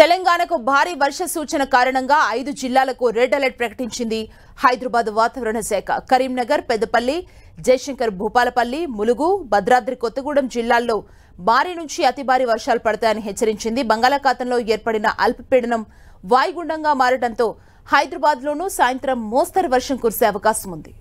తెలంగాణకు భారీ వర్ష సూచన కారణంగా ఐదు జిల్లాలకు రెడ్ అలర్ట్ ప్రకటించింది హైదరాబాద్ వాతావరణ శాఖ కరీంనగర్ పెద్దపల్లి జయశంకర్ భూపాలపల్లి ములుగు భద్రాద్రి కొత్తగూడెం జిల్లాల్లో భారీ నుంచి అతి భారీ వర్షాలు పడతాయని హెచ్చరించింది బంగాళాఖాతంలో ఏర్పడిన అల్పపీడనం వాయుగుండంగా మారడంతో హైదరాబాద్లోనూ సాయంత్రం మోస్తరు వర్షం కురిసే అవకాశం ఉంది